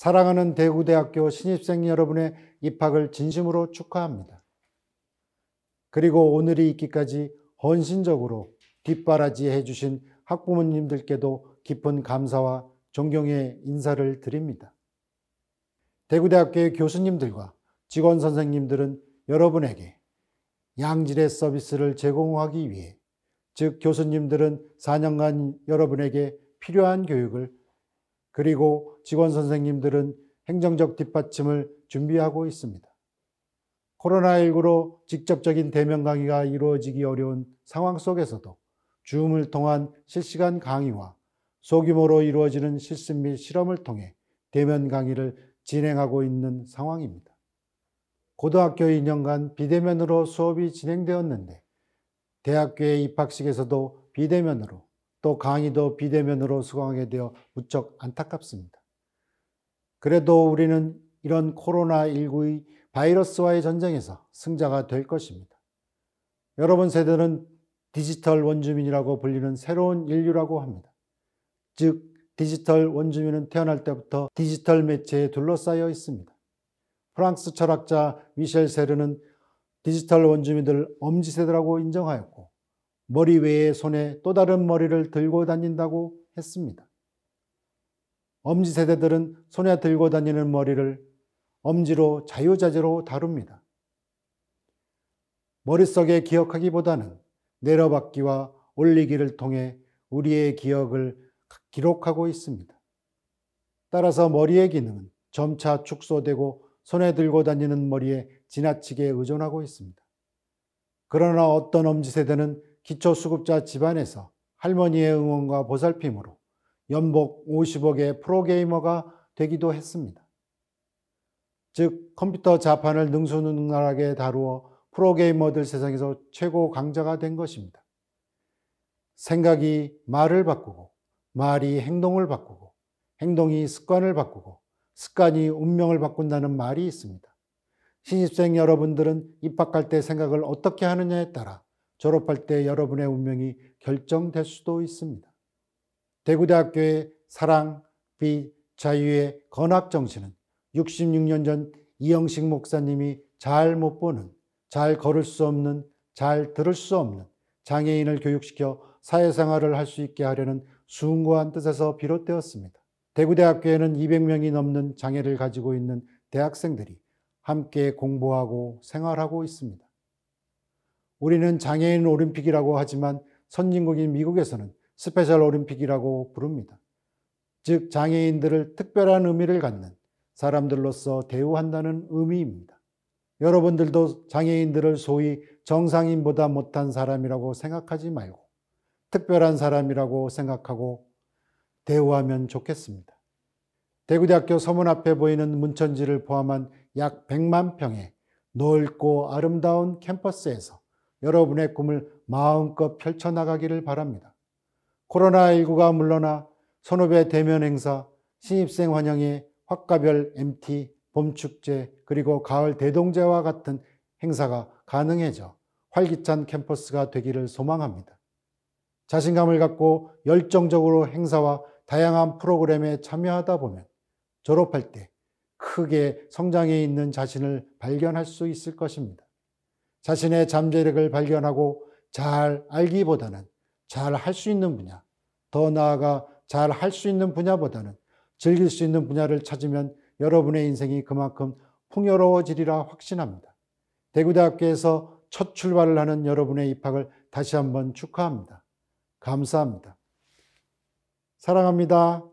사랑하는 대구대학교 신입생 여러분의 입학을 진심으로 축하합니다. 그리고 오늘이 있기까지 헌신적으로 뒷바라지해 주신 학부모님들께도 깊은 감사와 존경의 인사를 드립니다. 대구대학교의 교수님들과 직원 선생님들은 여러분에게 양질의 서비스를 제공하기 위해 즉 교수님들은 4년간 여러분에게 필요한 교육을 그리고 직원 선생님들은 행정적 뒷받침을 준비하고 있습니다. 코로나19로 직접적인 대면 강의가 이루어지기 어려운 상황 속에서도 줌을 통한 실시간 강의와 소규모로 이루어지는 실습 및 실험을 통해 대면 강의를 진행하고 있는 상황입니다. 고등학교 2년간 비대면으로 수업이 진행되었는데 대학교의 입학식에서도 비대면으로 또 강의도 비대면으로 수강하게 되어 무척 안타깝습니다. 그래도 우리는 이런 코로나19의 바이러스와의 전쟁에서 승자가 될 것입니다. 여러분 세대는 디지털 원주민이라고 불리는 새로운 인류라고 합니다. 즉, 디지털 원주민은 태어날 때부터 디지털 매체에 둘러싸여 있습니다. 프랑스 철학자 미셸 세르는 디지털 원주민들을 엄지세대라고 인정하였고, 머리 외에 손에 또 다른 머리를 들고 다닌다고 했습니다. 엄지 세대들은 손에 들고 다니는 머리를 엄지로 자유자재로 다룹니다. 머릿속에 기억하기보다는 내려받기와 올리기를 통해 우리의 기억을 기록하고 있습니다. 따라서 머리의 기능은 점차 축소되고 손에 들고 다니는 머리에 지나치게 의존하고 있습니다. 그러나 어떤 엄지 세대는 기초수급자 집안에서 할머니의 응원과 보살핌으로 연봉 50억의 프로게이머가 되기도 했습니다. 즉 컴퓨터 자판을 능수능란하게 다루어 프로게이머들 세상에서 최고 강자가 된 것입니다. 생각이 말을 바꾸고 말이 행동을 바꾸고 행동이 습관을 바꾸고 습관이 운명을 바꾼다는 말이 있습니다. 신입생 여러분들은 입학할 때 생각을 어떻게 하느냐에 따라 졸업할 때 여러분의 운명이 결정될 수도 있습니다. 대구대학교의 사랑, 빛, 자유의 건학 정신은 66년 전 이영식 목사님이 잘 못 보는, 잘 걸을 수 없는, 잘 들을 수 없는 장애인을 교육시켜 사회생활을 할 수 있게 하려는 숭고한 뜻에서 비롯되었습니다. 대구대학교에는 200명이 넘는 장애를 가지고 있는 대학생들이 함께 공부하고 생활하고 있습니다. 우리는 장애인 올림픽이라고 하지만 선진국인 미국에서는 스페셜 올림픽이라고 부릅니다. 즉, 장애인들을 특별한 의미를 갖는 사람들로서 대우한다는 의미입니다. 여러분들도 장애인들을 소위 정상인보다 못한 사람이라고 생각하지 말고 특별한 사람이라고 생각하고 대우하면 좋겠습니다. 대구대학교 서문 앞에 보이는 문천지를 포함한 약 100만 평의 넓고 아름다운 캠퍼스에서 여러분의 꿈을 마음껏 펼쳐나가기를 바랍니다. 코로나19가 물러나 선후배 대면 행사, 신입생 환영회, 학과별 MT, 봄축제, 그리고 가을 대동제와 같은 행사가 가능해져 활기찬 캠퍼스가 되기를 소망합니다. 자신감을 갖고 열정적으로 행사와 다양한 프로그램에 참여하다 보면 졸업할 때 크게 성장해 있는 자신을 발견할 수 있을 것입니다. 자신의 잠재력을 발견하고 잘 알기보다는 잘 할 수 있는 분야, 더 나아가 잘 할 수 있는 분야보다는 즐길 수 있는 분야를 찾으면 여러분의 인생이 그만큼 풍요로워지리라 확신합니다. 대구대학교에서 첫 출발을 하는 여러분의 입학을 다시 한번 축하합니다. 감사합니다. 사랑합니다.